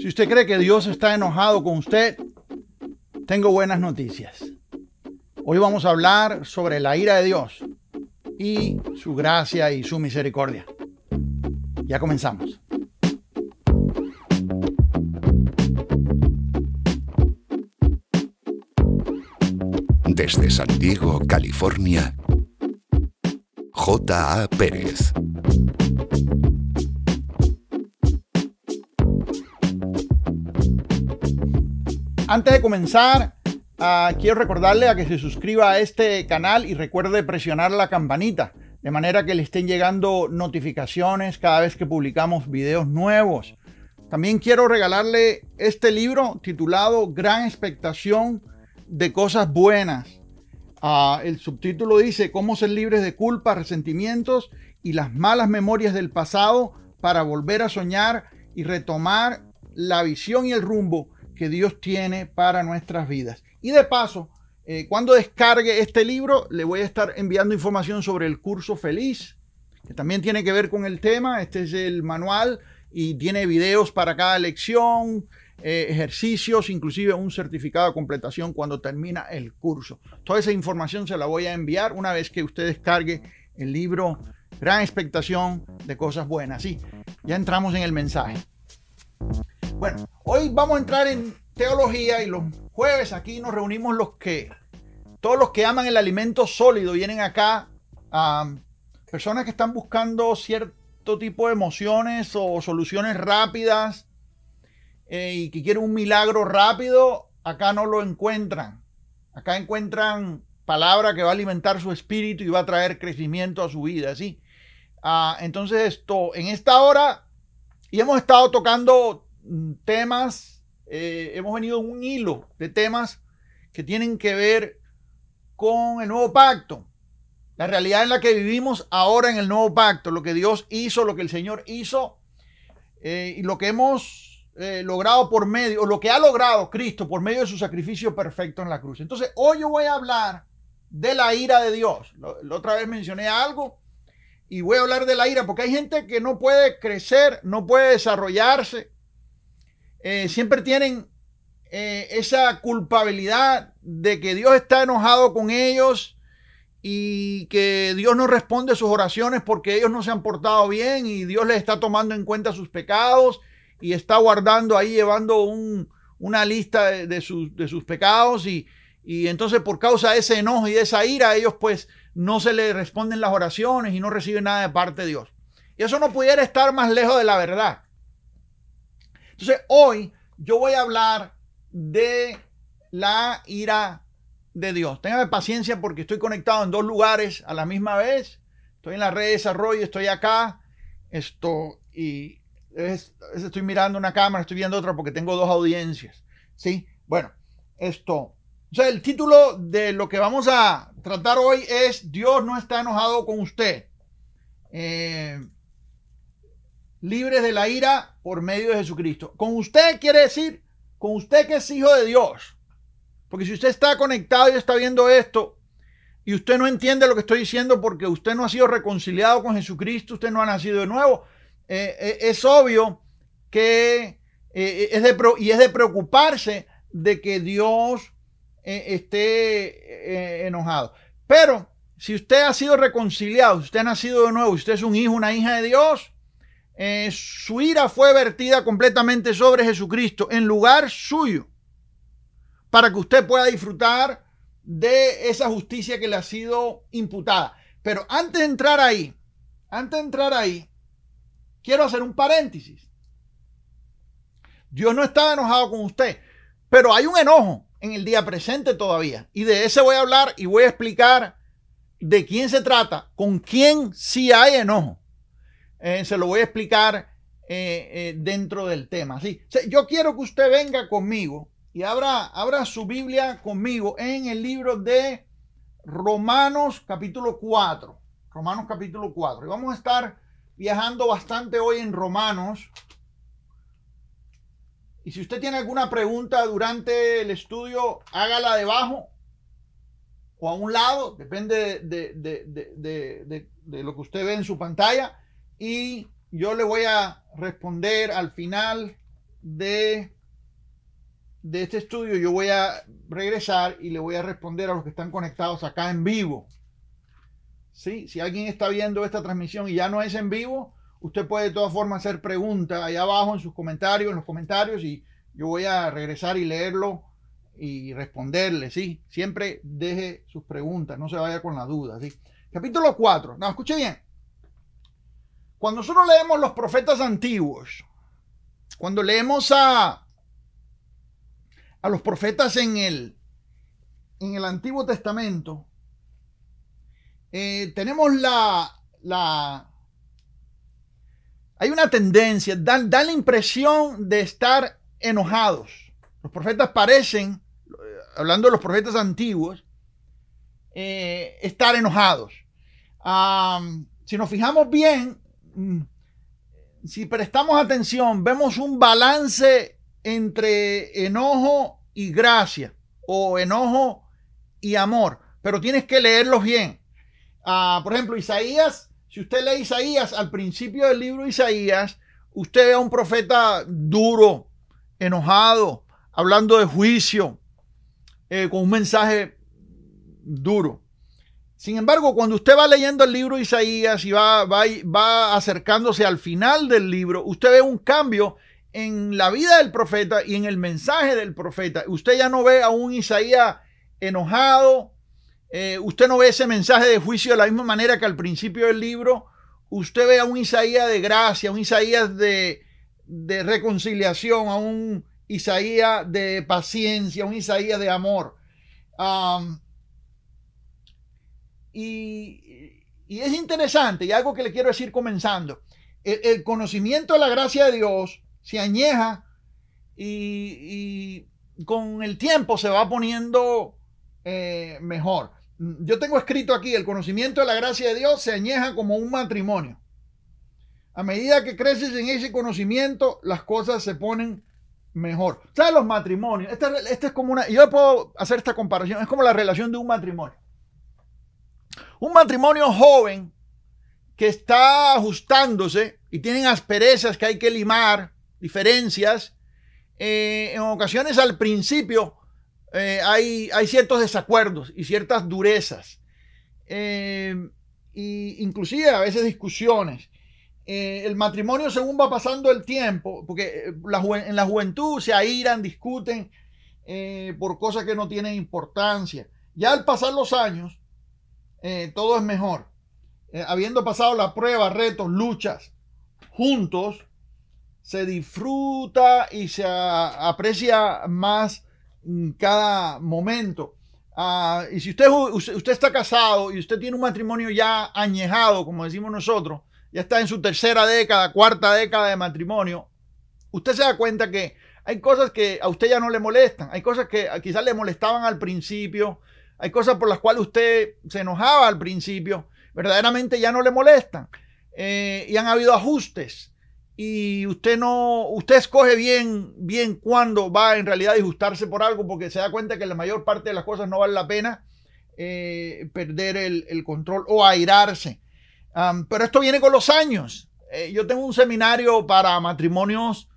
Si usted cree que Dios está enojado con usted, tengo buenas noticias. Hoy vamos a hablar sobre la ira de Dios y su gracia y su misericordia. Ya comenzamos. Desde San Diego, California, J.A. Pérez. Antes de comenzar, ah, quiero recordarle a que se suscriba a este canal y recuerde presionar la campanita, de manera que le estén llegando notificaciones cada vez que publicamos videos nuevos. También quiero regalarle este libro titulado Gran Expectación de Cosas Buenas. Ah, el subtítulo dice Cómo ser libres de culpa, resentimientos y las malas memorias del pasado para volver a soñar y retomar la visión y el rumbo que Dios tiene para nuestras vidas. Y de paso, eh, cuando descargue este libro, le voy a estar enviando información sobre el curso feliz, que también tiene que ver con el tema. Este es el manual y tiene videos para cada lección, eh, ejercicios, inclusive un certificado de completación cuando termina el curso. Toda esa información se la voy a enviar una vez que usted descargue el libro Gran Expectación de Cosas Buenas. Sí, ya entramos en el mensaje. Bueno, hoy vamos a entrar en teología y los jueves aquí nos reunimos los que, todos los que aman el alimento sólido, vienen acá a um, personas que están buscando cierto tipo de emociones o soluciones rápidas eh, y que quieren un milagro rápido, acá no lo encuentran. Acá encuentran palabra que va a alimentar su espíritu y va a traer crecimiento a su vida, ¿sí? Ah, entonces, esto, en esta hora, y hemos estado tocando temas, eh, hemos venido en un hilo de temas que tienen que ver con el nuevo pacto, la realidad en la que vivimos ahora en el nuevo pacto, lo que Dios hizo, lo que el Señor hizo eh, y lo que hemos eh, logrado por medio, o lo que ha logrado Cristo por medio de su sacrificio perfecto en la cruz. Entonces, hoy yo voy a hablar de la ira de Dios. la otra vez mencioné algo y voy a hablar de la ira porque hay gente que no puede crecer, no puede desarrollarse eh, siempre tienen eh, esa culpabilidad de que Dios está enojado con ellos y que Dios no responde sus oraciones porque ellos no se han portado bien y Dios les está tomando en cuenta sus pecados y está guardando ahí, llevando una lista de, sus, pecados y, entonces por causa de ese enojo y de esa ira, ellos pues no se le responden las oraciones y no reciben nada de parte de Dios. Y eso no pudiera estar más lejos de la verdad. Entonces, hoy yo voy a hablar de la ira de Dios. Téngame paciencia porque estoy conectado en dos lugares a la misma vez. Estoy en la red de desarrollo, estoy acá. Esto, y estoy mirando una cámara, estoy viendo otra porque tengo dos audiencias. ¿Sí? Bueno, esto. O sea, el título de lo que vamos a tratar hoy es Dios no está enojado con usted. Eh, libres de la ira por medio de Jesucristo. Con usted quiere decir, con usted que es hijo de Dios. Porque si usted está conectado y está viendo esto y usted no entiende lo que estoy diciendo porque usted no ha sido reconciliado con Jesucristo, usted no ha nacido de nuevo, eh, eh, es obvio que eh, es de, y es de preocuparse de que Dios esté enojado. Pero si usted ha sido reconciliado, usted ha nacido de nuevo, usted es un hijo, una hija de Dios, eh, su ira fue vertida completamente sobre Jesucristo en lugar suyo, para que usted pueda disfrutar de esa justicia que le ha sido imputada. Pero antes de entrar ahí, antes de entrar ahí, quiero hacer un paréntesis. Dios no estaba enojado con usted, pero hay un enojo en el día presente todavía. Y de ese voy a hablar y voy a explicar de quién se trata, con quién sí hay enojo. Eh, se lo voy a explicar eh, eh, dentro del tema. Yo quiero que usted venga conmigo y abra, su Biblia conmigo en el libro de Romanos capítulo 4. Romanos capítulo 4. Y vamos a estar viajando bastante hoy en Romanos. Y si usted tiene alguna pregunta durante el estudio, hágala debajo o a un lado, depende de lo que usted ve en su pantalla y yo le voy a responder al final de, de este estudio. Yo voy a regresar y le voy a responder a los que están conectados acá en vivo. ¿Sí? Si alguien está viendo esta transmisión y ya no es en vivo, usted puede de todas formas hacer preguntas ahí abajo en sus comentarios, en los comentarios, y yo voy a regresar y leerlo y responderle, ¿sí? Siempre deje sus preguntas, no se vaya con la duda, Capítulo 4, no, escuche bien. Cuando nosotros leemos los profetas antiguos, cuando leemos a, a los profetas en el, en el Antiguo Testamento, eh, tenemos la, la, Hay una tendencia, dan, la impresión de estar enojados. Los profetas parecen, eh, hablando de los profetas antiguos, eh, estar enojados. si nos fijamos bien, Mm. si prestamos atención, vemos un balance entre enojo y gracia, o enojo y amor, pero tienes que leerlos bien. Ah, por ejemplo, Isaías, si usted lee Isaías al principio del libro Isaías, usted ve a un profeta duro, enojado, hablando de juicio, eh, con un mensaje duro. Sin embargo, cuando usted va leyendo el libro Isaías y va, va, va acercándose al final del libro, usted ve un cambio en la vida del profeta y en el mensaje del profeta. Usted ya no ve a un Isaías enojado, eh, usted no ve ese mensaje de juicio de la misma manera que al principio del libro. Usted ve a un Isaías de gracia, un Isaías de, reconciliación, a un Isaías de paciencia, un Isaías de amor. Y, es interesante, y algo que le quiero decir comenzando. El, conocimiento de la gracia de Dios se añeja y, con el tiempo se va poniendo eh, mejor. Yo tengo escrito aquí, el conocimiento de la gracia de Dios se añeja como un matrimonio. A medida que creces en ese conocimiento, las cosas se ponen mejor. O los matrimonios, este, este es como una, yo puedo hacer esta comparación, es como la relación de un matrimonio. Un matrimonio joven que está ajustándose y tienen asperezas que hay que limar, diferencias. Eh, en ocasiones al principio eh, hay, hay, ciertos desacuerdos y ciertas durezas. Eh, inclusive a veces discusiones. Eh, el matrimonio según va pasando el tiempo, porque en la juventud se airan, discuten por cosas que no tienen importancia. Ya al pasar los años, eh, todo es mejor. Eh, habiendo pasado la prueba, retos, luchas, juntos, se disfruta y se aprecia más mm, cada momento. Ah, y si usted, usted está casado y usted tiene un matrimonio ya añejado, como decimos nosotros, ya está en su tercera década, cuarta década de matrimonio, usted se da cuenta que hay cosas que a usted ya no le molestan, hay cosas que quizás le molestaban al principio, hay cosas por las cuales usted se enojaba al principio, verdaderamente ya no le molestan. Eh, y han habido ajustes. Y usted no, usted escoge bien, bien cuándo va en realidad a ajustarse por algo, porque se da cuenta que la mayor parte de las cosas no vale la pena eh, perder el, control o airarse. pero esto viene con los años. Eh, yo tengo un seminario para matrimonios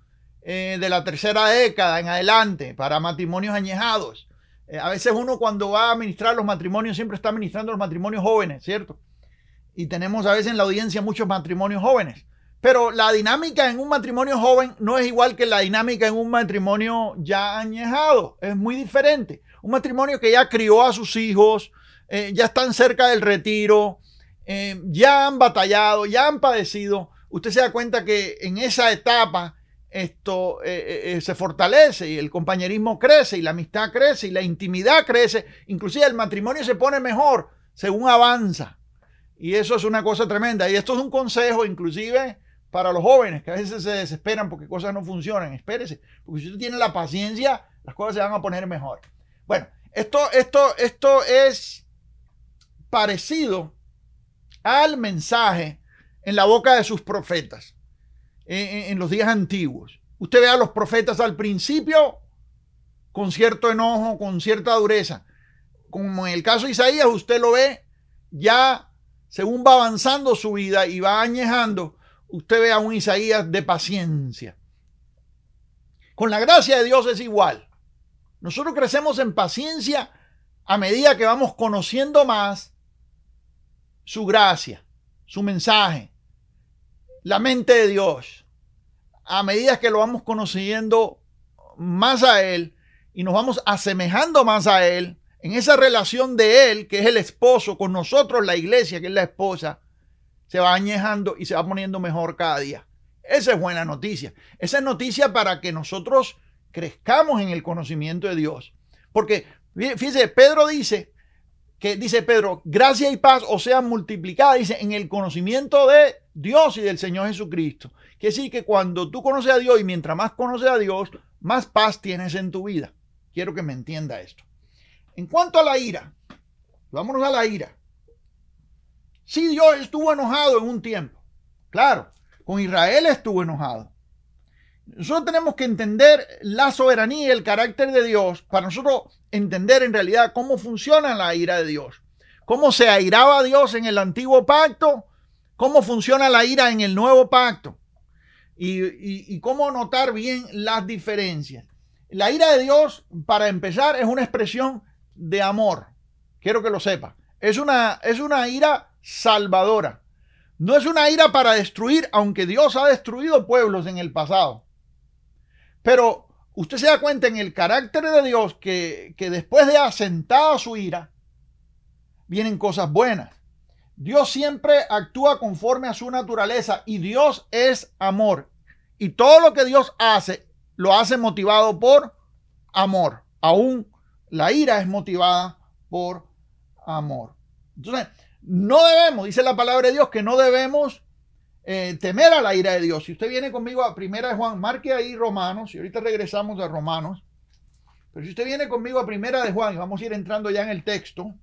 de la tercera década en adelante, para matrimonios añejados. Eh, a veces uno cuando va a administrar los matrimonios siempre está administrando los matrimonios jóvenes, ¿cierto? Y tenemos a veces en la audiencia muchos matrimonios jóvenes. Pero la dinámica en un matrimonio joven no es igual que la dinámica en un matrimonio ya añejado. Es muy diferente. Un matrimonio que ya crió a sus hijos, eh, ya están cerca del retiro, eh, ya han batallado, ya han padecido. Usted se da cuenta que en esa etapa esto eh, eh, eh, se fortalece y el compañerismo crece y la amistad crece y la intimidad crece. Inclusive el matrimonio se pone mejor según avanza. Y eso es una cosa tremenda. Y esto es un consejo inclusive para los jóvenes que a veces se desesperan porque cosas no funcionan. Espérese, porque si usted tiene la paciencia, las cosas se van a poner mejor. Bueno, esto, esto, esto es parecido al mensaje en la boca de sus profetas en, los días antiguos. Usted ve a los profetas al principio con cierto enojo, con cierta dureza. Como en el caso de Isaías, usted lo ve ya según va avanzando su vida y va añejando, usted ve a un Isaías de paciencia. Con la gracia de Dios es igual. Nosotros crecemos en paciencia a medida que vamos conociendo más su gracia, su mensaje, la mente de Dios, a medida que lo vamos conociendo más a Él y nos vamos asemejando más a Él, en esa relación de Él, que es el esposo, con nosotros, la iglesia, que es la esposa, se va añejando y se va poniendo mejor cada día. Esa es buena noticia. Esa es noticia para que nosotros crezcamos en el conocimiento de Dios. Porque, fíjese, Pedro dice que dice Pedro, gracia y paz o sean multiplicadas, dice, en el conocimiento de Dios y del Señor Jesucristo. Que sí, que cuando tú conoces a Dios y mientras más conoces a Dios, más paz tienes en tu vida. Quiero que me entienda esto. En cuanto a la ira, vámonos a la ira. Sí, Dios estuvo enojado en un tiempo. Claro, con Israel estuvo enojado. Nosotros tenemos que entender la soberanía y el carácter de Dios para nosotros entender en realidad cómo funciona la ira de Dios, cómo se airaba Dios en el antiguo pacto, cómo funciona la ira en el nuevo pacto y, y cómo notar bien las diferencias. La ira de Dios, para empezar, es una expresión de amor. Quiero que lo sepa. Es una, es una ira salvadora. No es una ira para destruir, aunque Dios ha destruido pueblos en el pasado pero usted se da cuenta en el carácter de Dios que, después de asentada su ira, vienen cosas buenas. Dios siempre actúa conforme a su naturaleza y Dios es amor. Y todo lo que Dios hace, lo hace motivado por amor. Aún la ira es motivada por amor. Entonces, no debemos, dice la palabra de Dios, que no debemos eh, temer a la ira de Dios. Si usted viene conmigo a Primera de Juan, marque ahí Romanos, y ahorita regresamos a Romanos. Pero si usted viene conmigo a Primera de Juan, y vamos a ir entrando ya en el texto,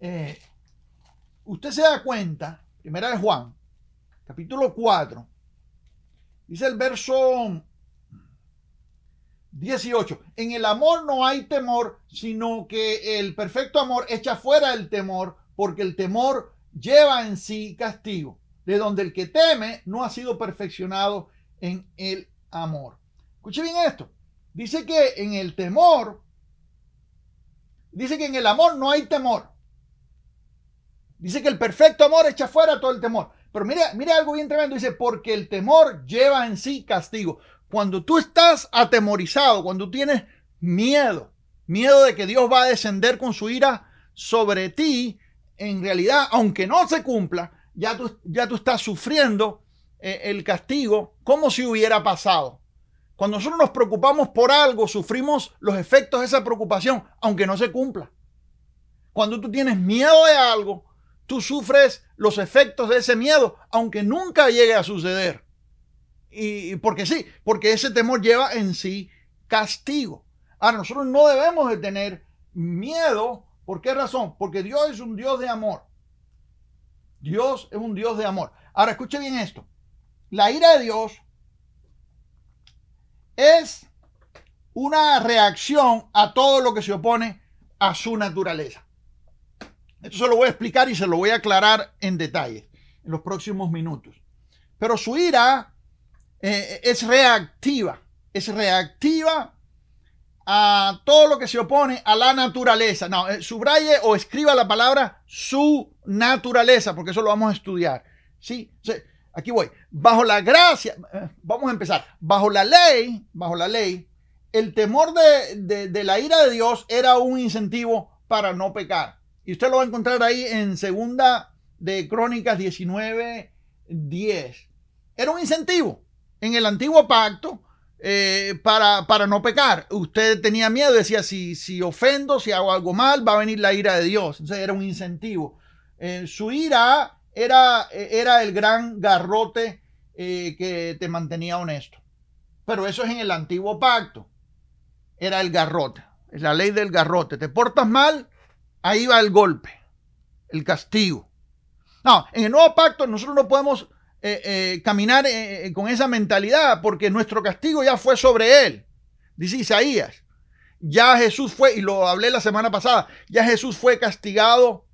eh, usted se da cuenta, Primera de Juan, capítulo 4, dice el verso 18, en el amor no hay temor, sino que el perfecto amor echa fuera el temor, porque el temor lleva en sí castigo, de donde el que teme no ha sido perfeccionado en el amor. Escuche bien esto. Dice que en el temor, dice que en el amor no hay temor. Dice que el perfecto amor echa fuera todo el temor. Pero mira, mira algo bien tremendo. Dice, porque el temor lleva en sí castigo. Cuando tú estás atemorizado, cuando tienes miedo, miedo de que Dios va a descender con su ira sobre ti, en realidad, aunque no se cumpla, ya tú, ya tú estás sufriendo eh, el castigo como si hubiera pasado. Cuando nosotros nos preocupamos por algo, sufrimos los efectos de esa preocupación, aunque no se cumpla. Cuando tú tienes miedo de algo, tú sufres los efectos de ese miedo, aunque nunca llegue a suceder. Y, porque sí, porque ese temor lleva en sí castigo. Ahora, nosotros no debemos de tener miedo ¿Por qué razón? Porque Dios es un Dios de amor. Dios es un Dios de amor. Ahora escuche bien esto. La ira de Dios es una reacción a todo lo que se opone a su naturaleza. Esto se lo voy a explicar y se lo voy a aclarar en detalle en los próximos minutos. Pero su ira eh, es reactiva, es reactiva a todo lo que se opone a la naturaleza. No, eh, subraye o escriba la palabra su naturaleza, porque eso lo vamos a estudiar. ¿Sí? aquí voy. Bajo la gracia, eh, vamos a empezar. Bajo la ley, bajo la ley, el temor de, de, la ira de Dios era un incentivo para no pecar. Y usted lo va a encontrar ahí en segunda de Crónicas 19, 10. Era un incentivo. En el antiguo pacto, eh, para, no pecar. Usted tenía miedo, decía, si, ofendo, si hago algo mal, va a venir la ira de Dios. Entonces era un incentivo. Eh, su ira era, era el gran garrote eh, que te mantenía honesto. Pero eso es en el antiguo pacto. Era el garrote, es la ley del garrote. Te portas mal, ahí va el golpe, el castigo. No, en el nuevo pacto nosotros no podemos eh, eh, caminar eh, con esa mentalidad, porque nuestro castigo ya fue sobre él, dice Isaías. Ya Jesús fue, y lo hablé la semana pasada, ya Jesús fue castigado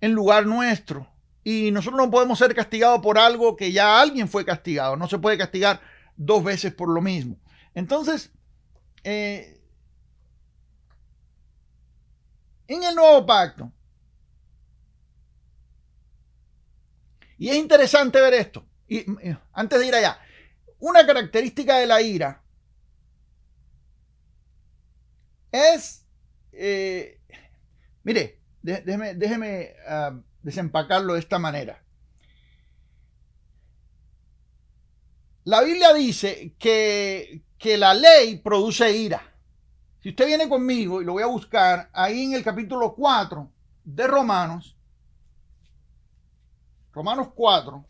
en lugar nuestro. Y nosotros no podemos ser castigados por algo que ya alguien fue castigado. No se puede castigar dos veces por lo mismo. Entonces, en el nuevo pacto, y es interesante ver esto, Mm, antes de ir allá, una característica de la ira es, eh, mire, déjeme, ah, desempacarlo de esta manera. La Biblia dice que, que, la ley produce ira. Si usted viene conmigo y lo voy a buscar ahí en el capítulo 4 de Romanos, Romanos 4,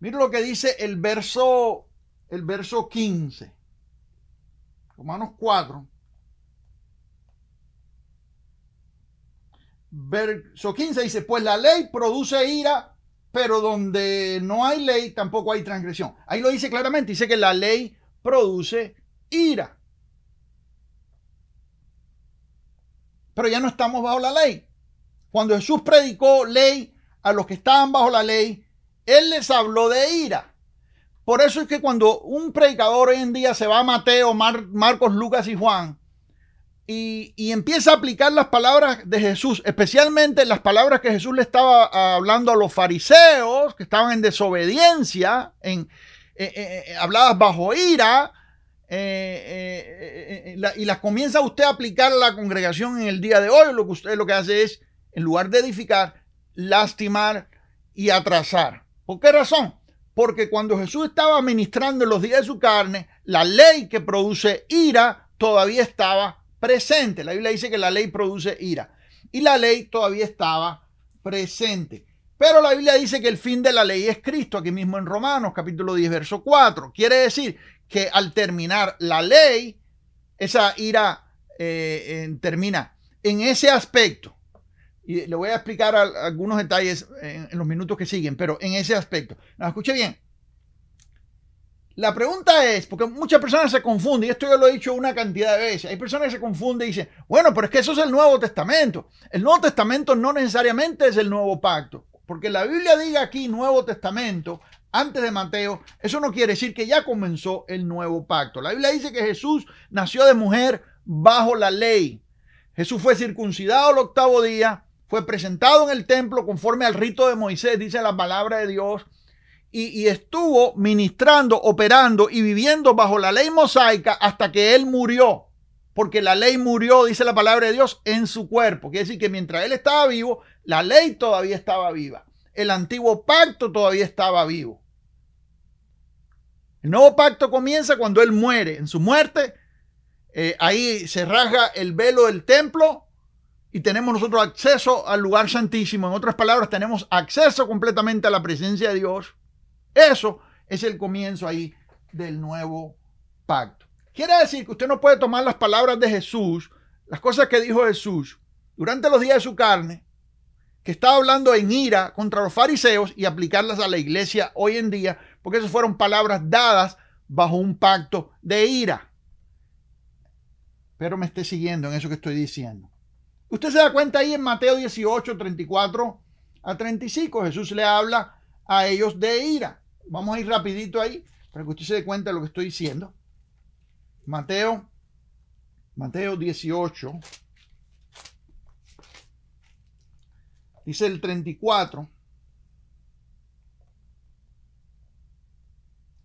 Mira lo que dice el verso, el verso 15. Romanos 4. Verso 15 dice, pues la ley produce ira, pero donde no hay ley tampoco hay transgresión. Ahí lo dice claramente, dice que la ley produce ira. Pero ya no estamos bajo la ley. Cuando Jesús predicó ley a los que estaban bajo la ley, él les habló de ira. Por eso es que cuando un predicador hoy en día se va a Mateo, Marcos, Lucas y Juan y, empieza a aplicar las palabras de Jesús, especialmente las palabras que Jesús le estaba ah, hablando a los fariseos que estaban en desobediencia, en, eh, eh, eh, habladas bajo ira, y las comienza usted a aplicar a la congregación en el día de hoy, lo que usted lo que hace es, en lugar de edificar, lastimar y atrasar. ¿Por qué razón? Porque cuando Jesús estaba ministrando los días de su carne, la ley que produce ira todavía estaba presente. La Biblia dice que la ley produce ira y la ley todavía estaba presente. Pero la Biblia dice que el fin de la ley es Cristo, aquí mismo en Romanos capítulo 10, verso 4. Quiere decir que al terminar la ley, esa ira eh, termina en ese aspecto. Y le voy a explicar algunos detalles en, los minutos que siguen, pero en ese aspecto. No, escuche bien. La pregunta es, porque muchas personas se confunden, y esto yo lo he dicho una cantidad de veces, hay personas que se confunden y dicen, bueno, pero es que eso es el Nuevo Testamento. El Nuevo Testamento no necesariamente es el Nuevo Pacto, porque la Biblia diga aquí Nuevo Testamento antes de Mateo, eso no quiere decir que ya comenzó el Nuevo Pacto. La Biblia dice que Jesús nació de mujer bajo la ley. Jesús fue circuncidado el octavo día, fue presentado en el templo conforme al rito de Moisés, dice la palabra de Dios, y, estuvo ministrando, operando y viviendo bajo la ley mosaica hasta que él murió porque la ley murió, dice la palabra de Dios, en su cuerpo. Quiere decir que mientras él estaba vivo, la ley todavía estaba viva. El antiguo pacto todavía estaba vivo. El nuevo pacto comienza cuando él muere. En su muerte, eh, ahí se rasga el velo del templo y tenemos nosotros acceso al lugar santísimo. En otras palabras, tenemos acceso completamente a la presencia de Dios. Eso es el comienzo ahí del nuevo pacto. Quiere decir que usted no puede tomar las palabras de Jesús, las cosas que dijo Jesús durante los días de su carne, que estaba hablando en ira contra los fariseos y aplicarlas a la iglesia hoy en día, porque esas fueron palabras dadas bajo un pacto de ira. Pero me esté siguiendo en eso que estoy diciendo. Usted se da cuenta ahí en Mateo 18, 34 a 35, Jesús le habla a ellos de ira. Vamos a ir rapidito ahí para que usted se dé cuenta de lo que estoy diciendo. Mateo, Mateo 18, dice el 34.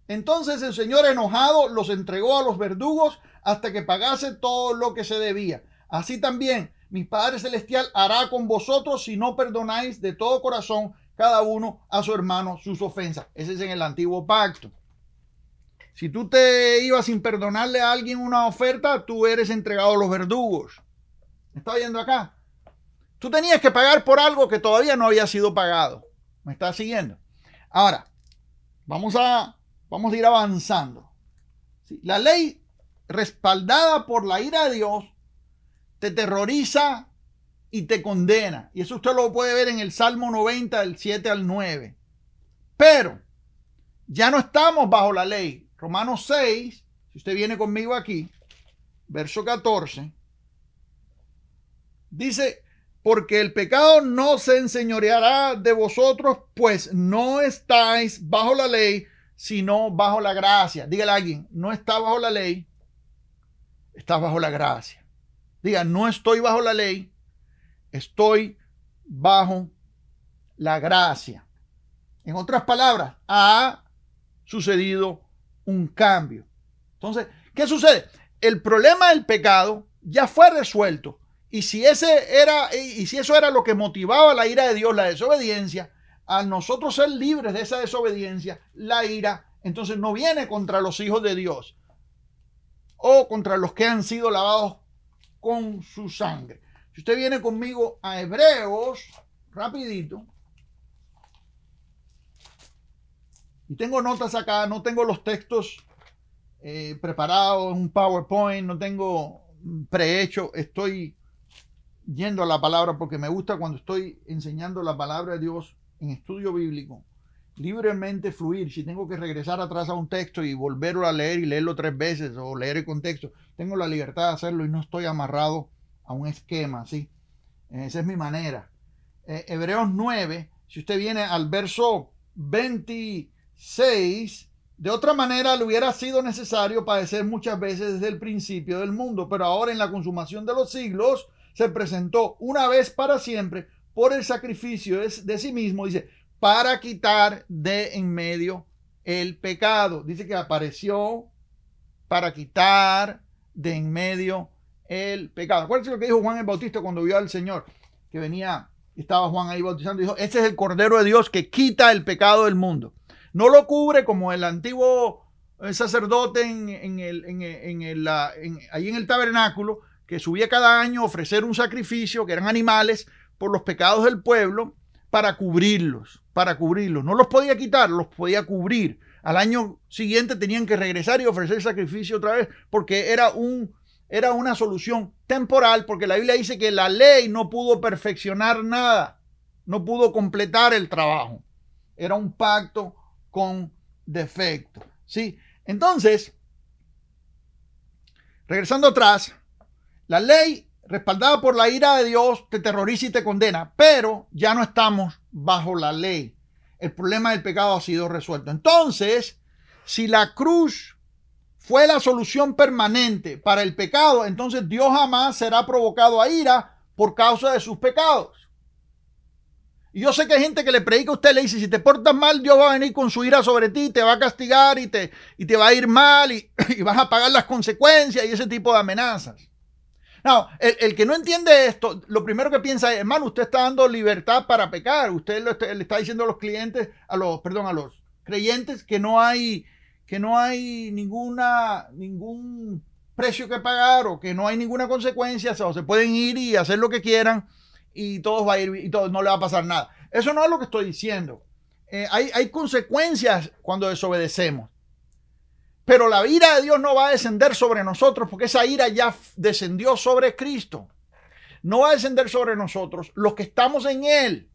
Entonces el Señor enojado los entregó a los verdugos hasta que pagase todo lo que se debía. Así también mi Padre Celestial hará con vosotros si no perdonáis de todo corazón cada uno a su hermano sus ofensas. Ese es en el antiguo pacto. Si tú te ibas sin perdonarle a alguien una oferta, tú eres entregado a los verdugos. ¿Me está oyendo acá? Tú tenías que pagar por algo que todavía no había sido pagado. ¿Me está siguiendo? Ahora, vamos a, vamos a ir avanzando. La ley respaldada por la ira de Dios te terroriza y te condena. Y eso usted lo puede ver en el Salmo 90 del 7 al 9. Pero ya no estamos bajo la ley. Romanos 6, si usted viene conmigo aquí, verso 14, dice, porque el pecado no se enseñoreará de vosotros, pues no estáis bajo la ley, sino bajo la gracia. Dígale a alguien, no está bajo la ley, está bajo la gracia. Diga, no estoy bajo la ley, estoy bajo la gracia. En otras palabras, ha sucedido un cambio. Entonces, ¿qué sucede? El problema del pecado ya fue resuelto. Y si, ese era, y si eso era lo que motivaba la ira de Dios, la desobediencia, a nosotros ser libres de esa desobediencia, la ira entonces no viene contra los hijos de Dios o contra los que han sido lavados con su sangre. Si usted viene conmigo a Hebreos, rapidito. Y tengo notas acá, no tengo los textos eh, preparados, un PowerPoint, no tengo prehecho, estoy yendo a la palabra porque me gusta cuando estoy enseñando la palabra de Dios en estudio bíblico libremente fluir. Si tengo que regresar atrás a un texto y volverlo a leer y leerlo tres veces o leer el contexto, tengo la libertad de hacerlo y no estoy amarrado a un esquema, ¿sí? Esa es mi manera. Eh, Hebreos 9, si usted viene al verso 26, de otra manera le hubiera sido necesario padecer muchas veces desde el principio del mundo, pero ahora en la consumación de los siglos se presentó una vez para siempre por el sacrificio de sí mismo, dice, para quitar de en medio el pecado. Dice que apareció para quitar de en medio el pecado. Acuérdense lo que dijo Juan el Bautista cuando vio al Señor, que venía, estaba Juan ahí bautizando, dijo, este es el Cordero de Dios que quita el pecado del mundo. No lo cubre como el antiguo eh, sacerdote en, el, ahí en el tabernáculo, que subía cada año a ofrecer un sacrificio, que eran animales, por los pecados del pueblo, para cubrirlos, para cubrirlos. No los podía quitar, los podía cubrir. Al año siguiente tenían que regresar y ofrecer sacrificio otra vez porque era un era una solución temporal porque la Biblia dice que la ley no pudo perfeccionar nada, no pudo completar el trabajo. Era un pacto con defecto, ¿sí? Entonces, regresando atrás, la ley respaldada por la ira de Dios, te terroriza y te condena, pero ya no estamos bajo la ley. El problema del pecado ha sido resuelto. Entonces, si la cruz fue la solución permanente para el pecado, entonces Dios jamás será provocado a ira por causa de sus pecados. Y yo sé que hay gente que le predica a usted, le dice, si te portas mal, Dios va a venir con su ira sobre ti, te va a castigar y te, y te va a ir mal y vas a pagar las consecuencias y ese tipo de amenazas. No, el, que no entiende esto, lo primero que piensa es, hermano, usted está dando libertad para pecar. Usted le está diciendo a los clientes, a los, perdón, a los creyentes que no hay, que no hay ninguna, ningún precio que pagar o que no hay ninguna consecuencia, o se pueden ir y hacer lo que quieran y todo va a ir y todo, no le va a pasar nada. Eso no es lo que estoy diciendo. Eh, hay, hay consecuencias cuando desobedecemos. Pero la ira de Dios no va a descender sobre nosotros porque esa ira ya descendió sobre Cristo. No va a descender sobre nosotros los que estamos en Él.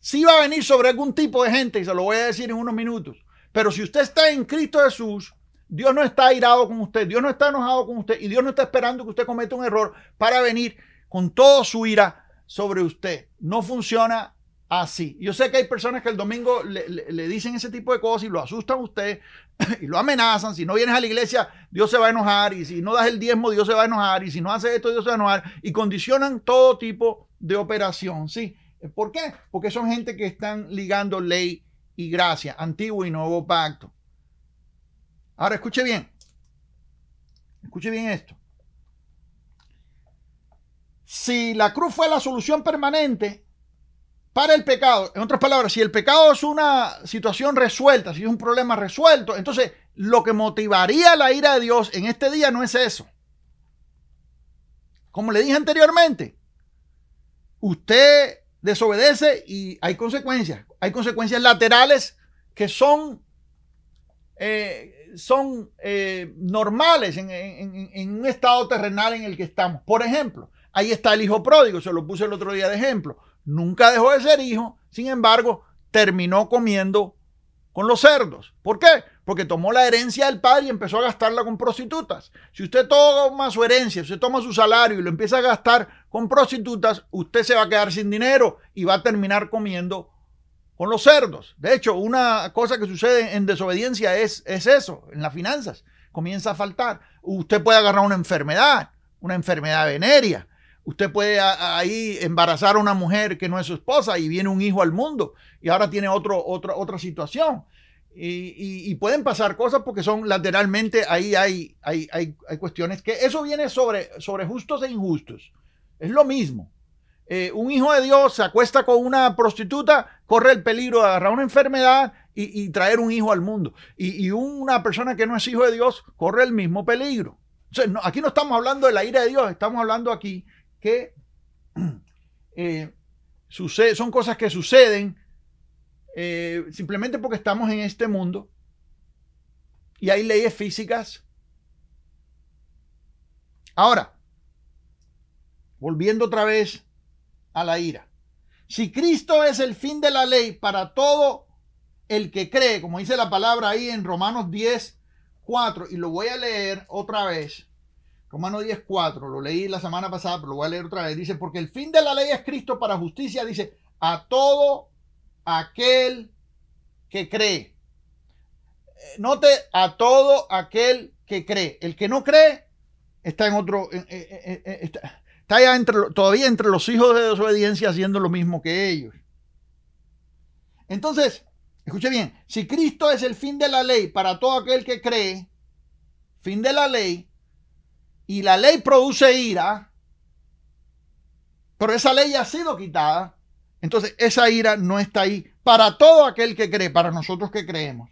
Sí va a venir sobre algún tipo de gente y se lo voy a decir en unos minutos. Pero si usted está en Cristo Jesús, Dios no está airado con usted, Dios no está enojado con usted y Dios no está esperando que usted cometa un error para venir con toda su ira sobre usted. No funciona así. Yo sé que hay personas que el domingo le, dicen ese tipo de cosas y lo asustan a usted y lo amenazan. Si no vienes a la iglesia, Dios se va a enojar. Y si no das el diezmo, Dios se va a enojar. Y si no haces esto, Dios se va a enojar. Y condicionan todo tipo de operación, ¿sí? ¿Por qué? Porque son gente que están ligando ley y gracia, antiguo y nuevo pacto. Ahora escuche bien. Escuche bien esto. Si la cruz fue la solución permanente, para el pecado, en otras palabras, si el pecado es una situación resuelta, si es un problema resuelto, entonces lo que motivaría la ira de Dios en este día no es eso. Como le dije anteriormente, usted desobedece y hay consecuencias. Hay consecuencias laterales que son, eh, son eh, normales en un estado terrenal en el que estamos. Por ejemplo, ahí está el hijo pródigo, se lo puse el otro día de ejemplo nunca dejó de ser hijo, sin embargo, terminó comiendo con los cerdos. ¿Por qué? Porque tomó la herencia del padre y empezó a gastarla con prostitutas. Si usted toma su herencia, si usted toma su salario y lo empieza a gastar con prostitutas, usted se va a quedar sin dinero y va a terminar comiendo con los cerdos. De hecho, una cosa que sucede en desobediencia es, es eso, en las finanzas. Comienza a faltar. Usted puede agarrar una enfermedad, una enfermedad venérea, Usted puede ahí embarazar a una mujer que no es su esposa y viene un hijo al mundo y ahora tiene otro, otra, otra situación. Y, pueden pasar cosas porque son lateralmente, ahí hay, hay, hay, cuestiones que eso viene sobre, sobre justos e injustos. Es lo mismo. Eh, un hijo de Dios se acuesta con una prostituta, corre el peligro de agarrar una enfermedad y, traer un hijo al mundo. Y, una persona que no es hijo de Dios corre el mismo peligro. aquí no estamos hablando de la ira de Dios, estamos hablando aquí que eh, son cosas que suceden eh, simplemente porque estamos en este mundo y hay leyes físicas. Ahora, volviendo otra vez a la ira. Si Cristo es el fin de la ley para todo el que cree, como dice la palabra ahí en Romanos 10, 4, y lo voy a leer otra vez Romano 10, 4, lo leí la semana pasada, pero lo voy a leer otra vez. Dice, porque el fin de la ley es Cristo para justicia, dice, a todo aquel que cree. Eh, note, a todo aquel que cree. El que no cree está en otro, eh, eh, está, está entre, todavía entre los hijos de desobediencia haciendo lo mismo que ellos. Entonces, escuche bien, si Cristo es el fin de la ley para todo aquel que cree, fin de la ley, y la ley produce ira, pero esa ley ha sido quitada, entonces esa ira no está ahí para todo aquel que cree, para nosotros que creemos.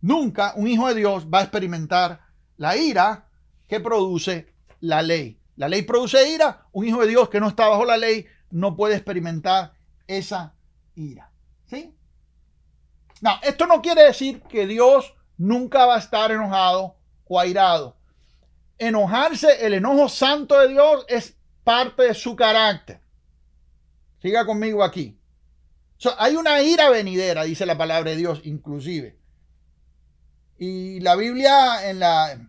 Nunca un hijo de Dios va a experimentar la ira que produce la ley. La ley produce ira, un hijo de Dios que no está bajo la ley no puede experimentar esa ira. ¿Sí? No, esto no quiere decir que Dios nunca va a estar enojado o airado enojarse, el enojo santo de Dios es parte de su carácter. Siga conmigo aquí. hay una ira venidera, dice la palabra de Dios, inclusive. Y la Biblia en la,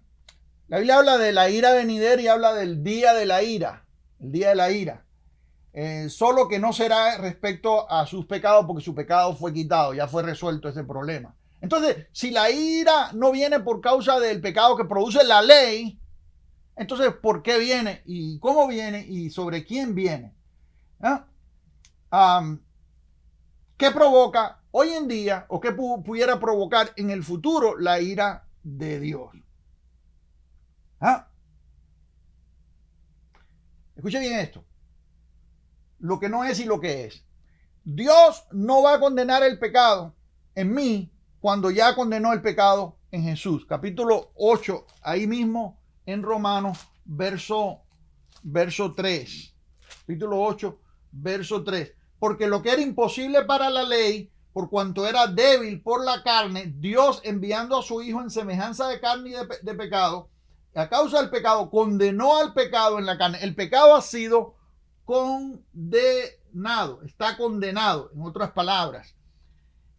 la Biblia habla de la ira venidera y habla del día de la ira, el día de la ira. Eh, solo que no será respecto a sus pecados, porque su pecado fue quitado, ya fue resuelto ese problema. Entonces, si la ira no viene por causa del pecado que produce la ley, entonces, ¿por qué viene? ¿Y cómo viene? ¿Y sobre quién viene? ¿Ah? ¿Qué provoca hoy en día o qué pudiera provocar en el futuro la ira de Dios? ¿Ah? Escuche bien esto. Lo que no es y lo que es. Dios no va a condenar el pecado en mí cuando ya condenó el pecado en Jesús. Capítulo 8, ahí mismo en Romanos, verso, verso 3, capítulo 8, verso 3. Porque lo que era imposible para la ley, por cuanto era débil por la carne, Dios enviando a su Hijo en semejanza de carne y de, pecado, a causa del pecado, condenó al pecado en la carne. El pecado ha sido condenado, está condenado, en otras palabras.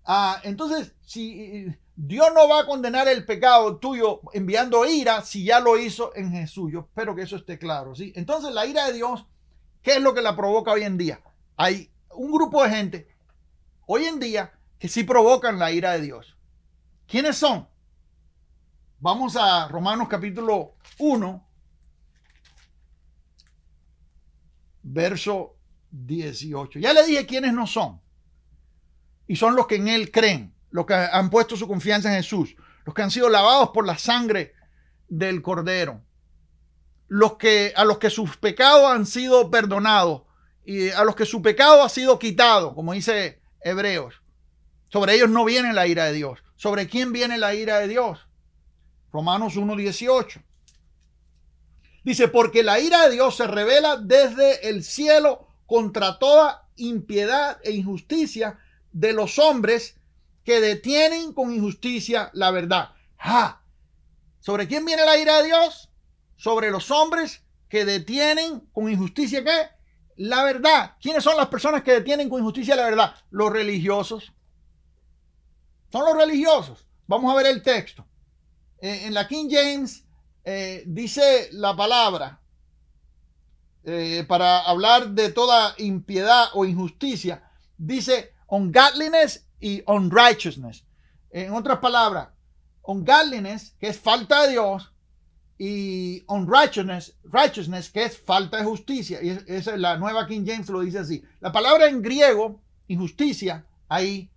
Ah, entonces, si Dios no va a condenar el pecado tuyo enviando ira si ya lo hizo en Jesús. Yo espero que eso esté claro, Entonces, la ira de Dios, ¿qué es lo que la provoca hoy en día? Hay un grupo de gente hoy en día que sí provocan la ira de Dios. ¿Quiénes son? Vamos a Romanos capítulo 1, verso 18. Ya le dije quiénes no son. Y son los que en Él creen los que han puesto su confianza en Jesús, los que han sido lavados por la sangre del Cordero, los que, a los que sus pecados han sido perdonados y a los que su pecado ha sido quitado, como dice Hebreos. Sobre ellos no viene la ira de Dios. ¿Sobre quién viene la ira de Dios? Romanos 1.18. Dice, porque la ira de Dios se revela desde el cielo contra toda impiedad e injusticia de los hombres que detienen con injusticia la verdad. ¿Sobre quién viene la ira de Dios? Sobre los hombres que detienen con injusticia qué? La verdad. ¿Quiénes son las personas que detienen con injusticia la verdad? Los religiosos. Son los religiosos. Vamos a ver el texto. Eh, en la King James eh, dice la palabra eh, para hablar de toda impiedad o injusticia. Dice ungodliness y unrighteousness. En otras palabras, ungodliness, que es falta de Dios, y unrighteousness, righteousness, que es falta de justicia. Y esa es la nueva King James lo dice así. La palabra en griego, injusticia, ahí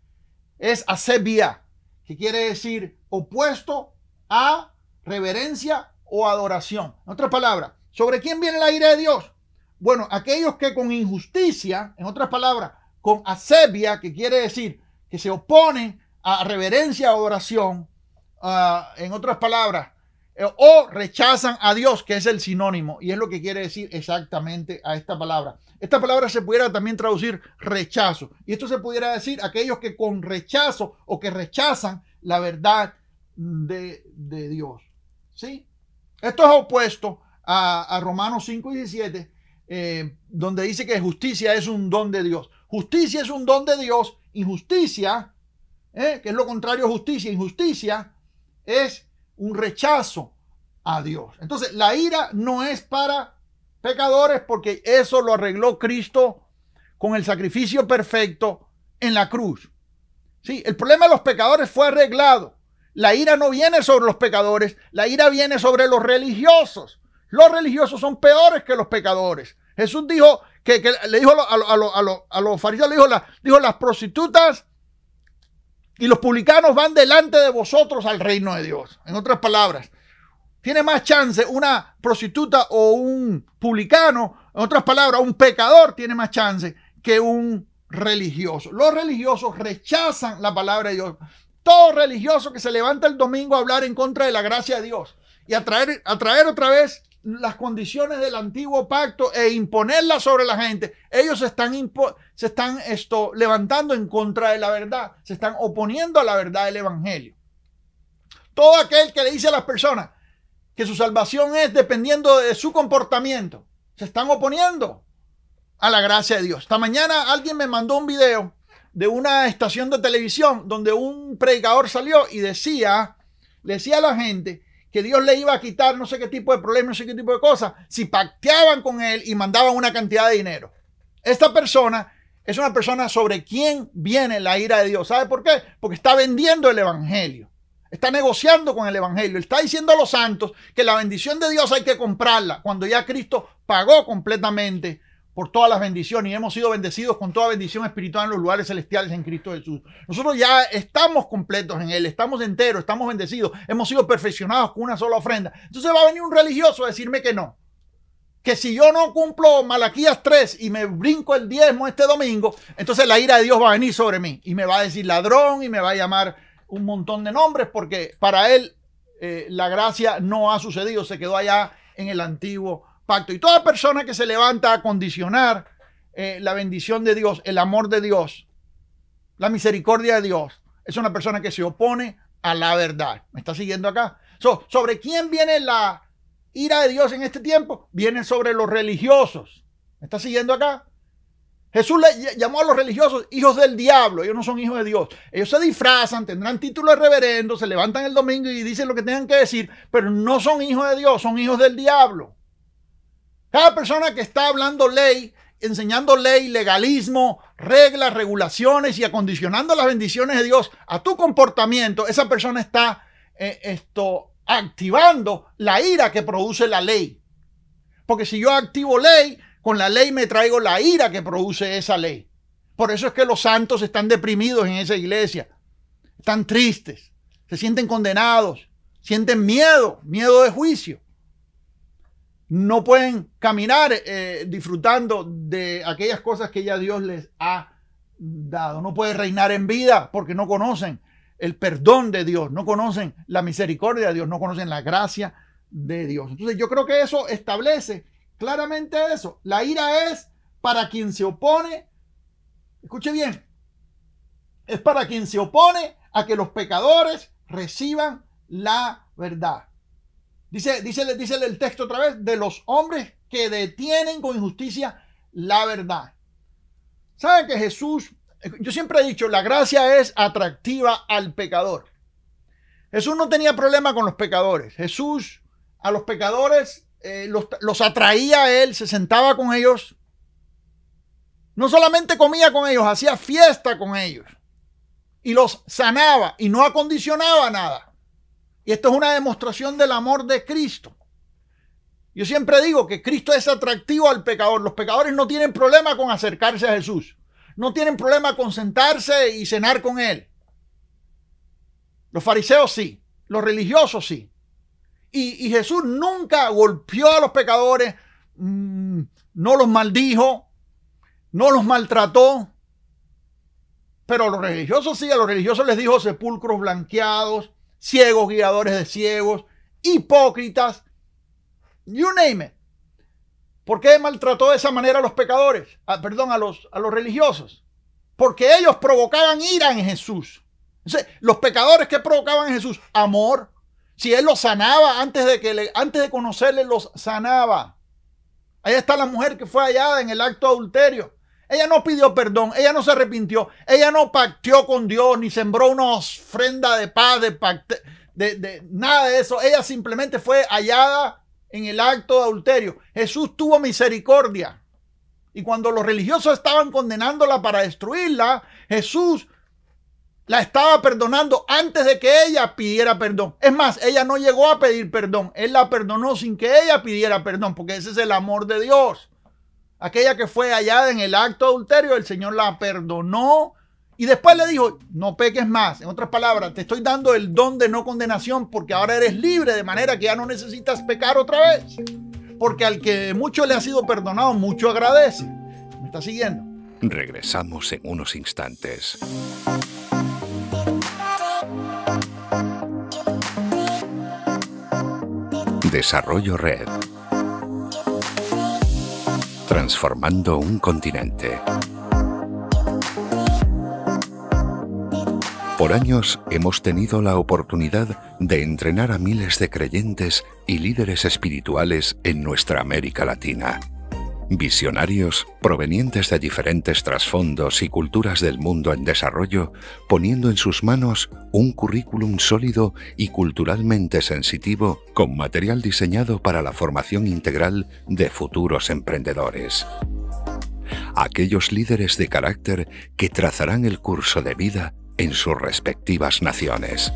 es asebia, que quiere decir opuesto a reverencia o adoración. En otras palabras, ¿sobre quién viene la ira de Dios? Bueno, aquellos que con injusticia, en otras palabras, con asebia, que quiere decir se opone a reverencia a oración, ah, en otras palabras, eh, o rechazan a Dios, que es el sinónimo, y es lo que quiere decir exactamente a esta palabra. Esta palabra se pudiera también traducir rechazo, y esto se pudiera decir aquellos que con rechazo o que rechazan la verdad de, Dios. ¿Sí? Esto es opuesto a, Romanos 5 y 17, eh, donde dice que justicia es un don de Dios. Justicia es un don de Dios Injusticia, ¿eh? que es lo contrario a justicia, injusticia es un rechazo a Dios. Entonces, la ira no es para pecadores porque eso lo arregló Cristo con el sacrificio perfecto en la cruz. Sí, el problema de los pecadores fue arreglado. La ira no viene sobre los pecadores, la ira viene sobre los religiosos. Los religiosos son peores que los pecadores. Jesús dijo, que, le dijo a, los fariseos, le dijo, dijo, las prostitutas y los publicanos van delante de vosotros al reino de Dios. En otras palabras, tiene más chance una prostituta o un publicano, en otras palabras, un pecador tiene más chance que un religioso. Los religiosos rechazan la palabra de Dios. Todo religioso que se levanta el domingo a hablar en contra de la gracia de Dios y a traer, a traer otra vez las condiciones del antiguo pacto e imponerlas sobre la gente, ellos se están, se están esto, levantando en contra de la verdad, se están oponiendo a la verdad del Evangelio. Todo aquel que le dice a las personas que su salvación es dependiendo de su comportamiento, se están oponiendo a la gracia de Dios. Esta mañana alguien me mandó un video de una estación de televisión donde un predicador salió y decía, decía a la gente que Dios le iba a quitar no sé qué tipo de problemas, no sé qué tipo de cosas, si pacteaban con él y mandaban una cantidad de dinero. Esta persona es una persona sobre quien viene la ira de Dios. ¿Sabe por qué? Porque está vendiendo el Evangelio. Está negociando con el Evangelio. Está diciendo a los santos que la bendición de Dios hay que comprarla cuando ya Cristo pagó completamente por todas las bendiciones y hemos sido bendecidos con toda bendición espiritual en los lugares celestiales en Cristo Jesús. Nosotros ya estamos completos en Él, estamos enteros, estamos bendecidos, hemos sido perfeccionados con una sola ofrenda. Entonces va a venir un religioso a decirme que no. Que si yo no cumplo Malaquías 3 y me brinco el diezmo este domingo, entonces la ira de Dios va a venir sobre mí y me va a decir ladrón y me va a llamar un montón de nombres porque para Él eh, la gracia no ha sucedido, se quedó allá en el antiguo pacto. Y toda persona que se levanta a condicionar eh, la bendición de Dios, el amor de Dios, la misericordia de Dios, es una persona que se opone a la verdad. ¿Me está siguiendo acá? ¿Sobre quién viene la ira de Dios en este tiempo? Viene sobre los religiosos. ¿Me está siguiendo acá? Jesús le llamó a los religiosos hijos del diablo. Ellos no son hijos de Dios. Ellos se disfrazan, tendrán título de reverendo, se levantan el domingo y dicen lo que tengan que decir, pero no son hijos de Dios, son hijos del diablo. Cada persona que está hablando ley, enseñando ley, legalismo, reglas, regulaciones y acondicionando las bendiciones de Dios a tu comportamiento, esa persona está eh, esto, activando la ira que produce la ley. Porque si yo activo ley, con la ley me traigo la ira que produce esa ley. Por eso es que los santos están deprimidos en esa iglesia, están tristes, se sienten condenados, sienten miedo, miedo de juicio no pueden caminar eh, disfrutando de aquellas cosas que ya Dios les ha dado. No pueden reinar en vida porque no conocen el perdón de Dios, no conocen la misericordia de Dios, no conocen la gracia de Dios. Entonces yo creo que eso establece claramente eso. La ira es para quien se opone, escuche bien, es para quien se opone a que los pecadores reciban la verdad. Dice, dice, dice el texto otra vez, de los hombres que detienen con injusticia la verdad. ¿Saben que Jesús, yo siempre he dicho, la gracia es atractiva al pecador? Jesús no tenía problema con los pecadores. Jesús a los pecadores eh, los, los atraía a él, se sentaba con ellos. No solamente comía con ellos, hacía fiesta con ellos. Y los sanaba y no acondicionaba nada. Y esto es una demostración del amor de Cristo. Yo siempre digo que Cristo es atractivo al pecador. Los pecadores no tienen problema con acercarse a Jesús. No tienen problema con sentarse y cenar con Él. Los fariseos sí. Los religiosos sí. Y, Jesús nunca golpeó a los pecadores. Mm, no los maldijo. No los maltrató. Pero los religiosos sí. A los religiosos les dijo sepulcros blanqueados ciegos guiadores de ciegos, hipócritas, you name it. ¿Por qué maltrató de esa manera a los pecadores? Ah, perdón, a los, a los religiosos. Porque ellos provocaban ira en Jesús. los pecadores que provocaban en Jesús, amor. Si él los sanaba antes de, que le, antes de conocerle, los sanaba. Ahí está la mujer que fue hallada en el acto adulterio. Ella no pidió perdón, ella no se arrepintió, ella no pacteó con Dios, ni sembró una ofrenda de paz, de, nada de eso. Ella simplemente fue hallada en el acto de adulterio. Jesús tuvo misericordia. Y cuando los religiosos estaban condenándola para destruirla, Jesús la estaba perdonando antes de que ella pidiera perdón. Es más, ella no llegó a pedir perdón. Él la perdonó sin que ella pidiera perdón, porque ese es el amor de Dios aquella que fue hallada en el acto adulterio, el Señor la perdonó y después le dijo, no peques más. En otras palabras, te estoy dando el don de no condenación porque ahora eres libre de manera que ya no necesitas pecar otra vez. Porque al que mucho le ha sido perdonado, mucho agradece. ¿Me está siguiendo? Regresamos en unos instantes. Desarrollo Red transformando un continente. Por años hemos tenido la oportunidad de entrenar a miles de creyentes y líderes espirituales en nuestra América Latina. Visionarios provenientes de diferentes trasfondos y culturas del mundo en desarrollo, poniendo en sus manos un currículum sólido y culturalmente sensitivo con material diseñado para la formación integral de futuros emprendedores. Aquellos líderes de carácter que trazarán el curso de vida en sus respectivas naciones.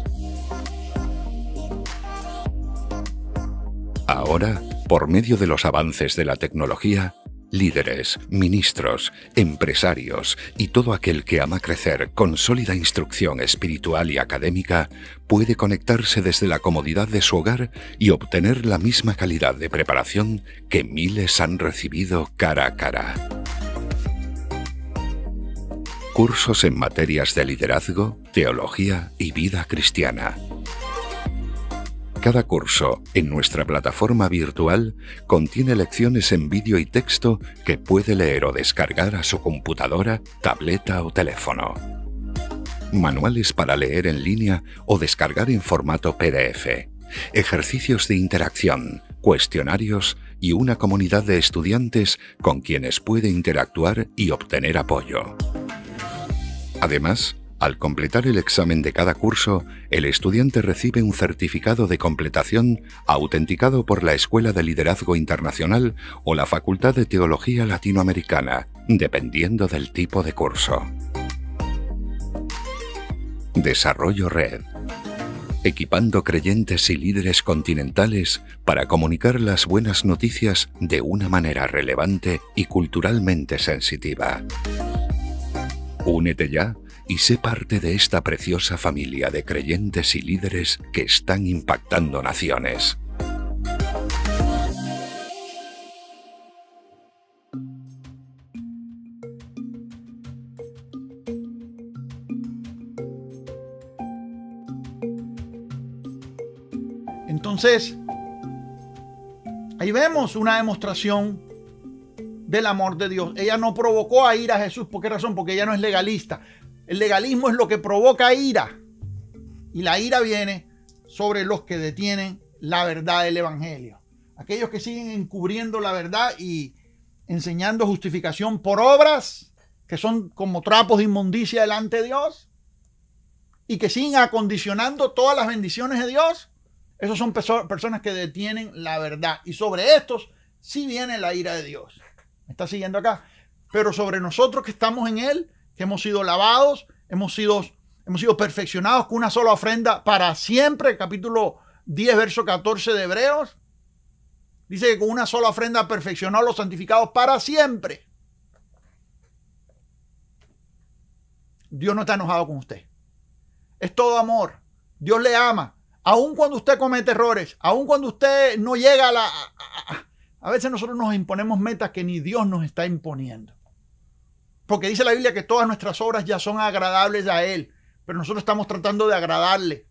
Ahora, por medio de los avances de la tecnología, líderes, ministros, empresarios y todo aquel que ama crecer con sólida instrucción espiritual y académica puede conectarse desde la comodidad de su hogar y obtener la misma calidad de preparación que miles han recibido cara a cara. Cursos en materias de liderazgo, teología y vida cristiana. Cada curso en nuestra plataforma virtual contiene lecciones en vídeo y texto que puede leer o descargar a su computadora, tableta o teléfono. Manuales para leer en línea o descargar en formato PDF. Ejercicios de interacción, cuestionarios y una comunidad de estudiantes con quienes puede interactuar y obtener apoyo. Además, al completar el examen de cada curso, el estudiante recibe un certificado de completación autenticado por la Escuela de Liderazgo Internacional o la Facultad de Teología Latinoamericana, dependiendo del tipo de curso. Desarrollo Red. Equipando creyentes y líderes continentales para comunicar las buenas noticias de una manera relevante y culturalmente sensitiva. Únete ya y sé parte de esta preciosa familia de creyentes y líderes que están impactando naciones. Entonces, ahí vemos una demostración del amor de Dios. Ella no provocó a ir a Jesús. ¿Por qué razón? Porque ella no es legalista. El legalismo es lo que provoca ira. Y la ira viene sobre los que detienen la verdad del Evangelio. Aquellos que siguen encubriendo la verdad y enseñando justificación por obras que son como trapos de inmundicia delante de Dios y que siguen acondicionando todas las bendiciones de Dios. Esos son personas que detienen la verdad. Y sobre estos sí viene la ira de Dios. ¿Me está siguiendo acá? Pero sobre nosotros que estamos en Él, que hemos sido lavados, hemos sido, hemos sido perfeccionados con una sola ofrenda para siempre, capítulo 10, verso 14 de Hebreos. Dice que con una sola ofrenda perfeccionó a los santificados para siempre. Dios no está enojado con usted. Es todo amor. Dios le ama. Aun cuando usted comete errores, aun cuando usted no llega a la... a veces nosotros nos imponemos metas que ni Dios nos está imponiendo. Porque dice la Biblia que todas nuestras obras ya son agradables a Él, pero nosotros estamos tratando de agradarle.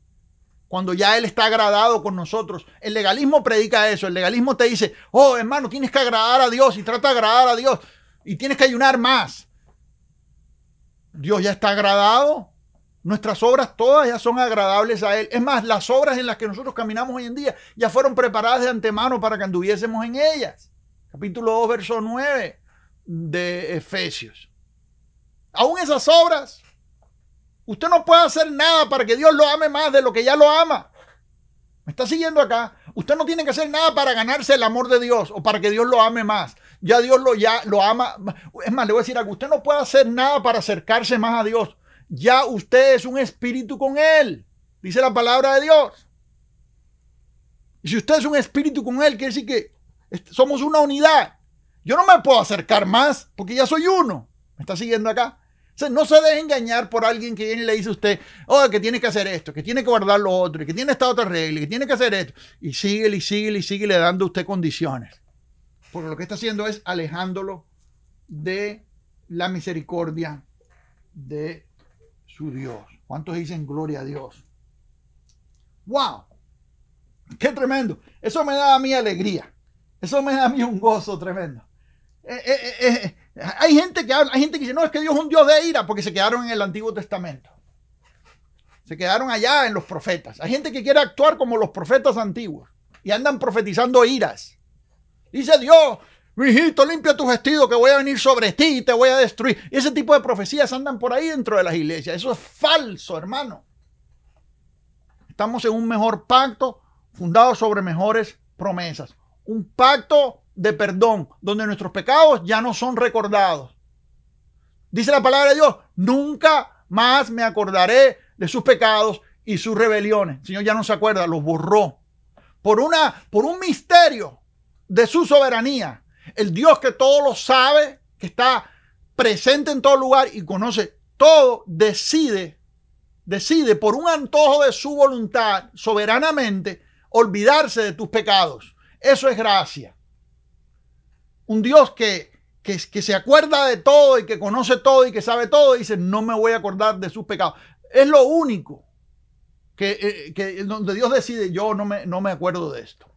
Cuando ya Él está agradado con nosotros, el legalismo predica eso. El legalismo te dice, oh hermano, tienes que agradar a Dios y trata de agradar a Dios y tienes que ayunar más. Dios ya está agradado. Nuestras obras todas ya son agradables a Él. Es más, las obras en las que nosotros caminamos hoy en día ya fueron preparadas de antemano para que anduviésemos en ellas. Capítulo 2, verso 9 de Efesios aún esas obras, usted no puede hacer nada para que Dios lo ame más de lo que ya lo ama. ¿Me está siguiendo acá? Usted no tiene que hacer nada para ganarse el amor de Dios o para que Dios lo ame más. Ya Dios lo, ya lo ama. Es más, le voy a decir algo. Usted no puede hacer nada para acercarse más a Dios. Ya usted es un espíritu con Él. Dice la palabra de Dios. Y si usted es un espíritu con Él, quiere decir que somos una unidad. Yo no me puedo acercar más porque ya soy uno. ¿Me está siguiendo acá? no se deje engañar por alguien que viene y le dice a usted, oh, que tiene que hacer esto, que tiene que guardar lo otro, que tiene esta otra regla, que tiene que hacer esto. Y sigue, y sigue, y sigue le dando a usted condiciones. Porque lo que está haciendo es alejándolo de la misericordia de su Dios. ¿Cuántos dicen gloria a Dios? ¡Wow! ¡Qué tremendo! Eso me da a mí alegría. Eso me da a mí un gozo tremendo. Eh, eh, eh, eh hay gente que hay gente que dice, no, es que Dios es un Dios de ira porque se quedaron en el Antiguo Testamento. Se quedaron allá en los profetas. Hay gente que quiere actuar como los profetas antiguos y andan profetizando iras. Dice Dios, hijito, limpia tu vestido que voy a venir sobre ti y te voy a destruir. Y ese tipo de profecías andan por ahí dentro de las iglesias. Eso es falso, hermano. Estamos en un mejor pacto fundado sobre mejores promesas. Un pacto de perdón, donde nuestros pecados ya no son recordados. Dice la palabra de Dios, nunca más me acordaré de sus pecados y sus rebeliones. El Señor ya no se acuerda, los borró. Por, una, por un misterio de su soberanía. El Dios que todo lo sabe, que está presente en todo lugar y conoce todo, decide, decide por un antojo de su voluntad soberanamente olvidarse de tus pecados. Eso es gracia un Dios que, que, se acuerda de todo y que conoce todo y que sabe todo, dice, no me voy a acordar de sus pecados. Es lo único eh, que, donde Dios decide, yo no me, no me acuerdo de esto.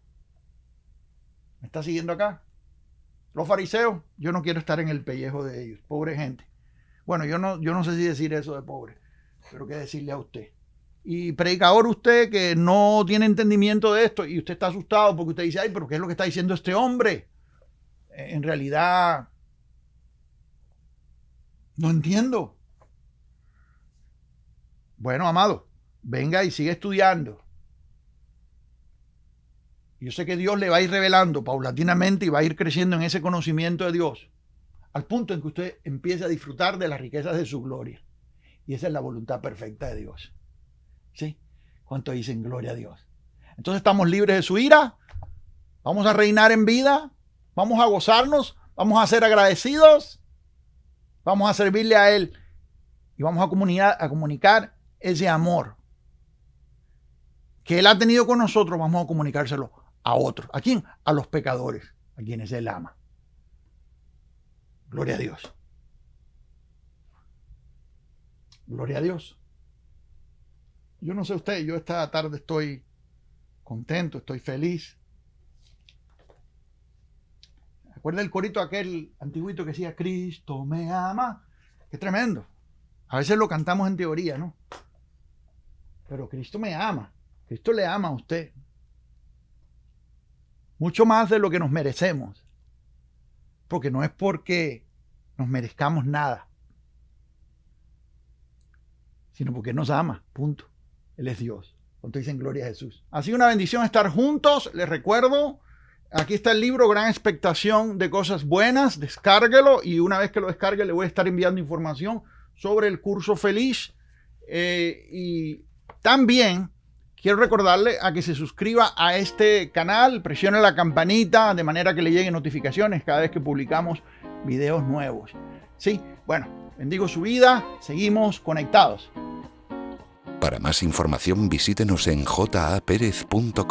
¿Me está siguiendo acá? Los fariseos, yo no quiero estar en el pellejo de ellos, pobre gente. Bueno, yo no, yo no sé si decir eso de pobre, pero qué decirle a usted. Y predicador usted que no tiene entendimiento de esto y usted está asustado porque usted dice, ay, pero ¿qué es lo que está diciendo este hombre? Eh, en realidad no entiendo. Bueno, amado, venga y sigue estudiando. Yo sé que Dios le va a ir revelando paulatinamente y va a ir creciendo en ese conocimiento de Dios, al punto en que usted empiece a disfrutar de las riquezas de su gloria. Y esa es la voluntad perfecta de Dios. ¿Sí? ¿Cuánto dicen gloria a Dios? Entonces estamos libres de su ira, vamos a reinar en vida, Vamos a gozarnos, vamos a ser agradecidos, vamos a servirle a Él y vamos a, comunicar, ese amor que Él ha tenido con nosotros, vamos a comunicárselo a otros. ¿A quién? A los pecadores, a quienes Él ama. Gloria a Dios. Gloria a Dios. Yo no sé usted, yo esta tarde estoy contento, estoy feliz. Recuerda el corito aquel antiguito que decía, Cristo me ama. Qué tremendo. A veces lo cantamos en teoría, ¿no? Pero Cristo me ama. Cristo le ama a usted. Mucho más de lo que nos merecemos. Porque no es porque nos merezcamos nada. Sino porque nos ama. Punto. Él es Dios. Cuando dicen gloria a Jesús. Ha sido una bendición estar juntos. Les recuerdo. Aquí está el libro, gran expectación de cosas buenas. Descárguelo y una vez que lo descargue le voy a estar enviando información sobre el curso feliz. Eh, y también quiero recordarle a que se suscriba a este canal, presione la campanita de manera que le lleguen notificaciones cada vez que publicamos videos nuevos. Sí, bueno, bendigo su vida, seguimos conectados. Para más información visítenos en japerez.com.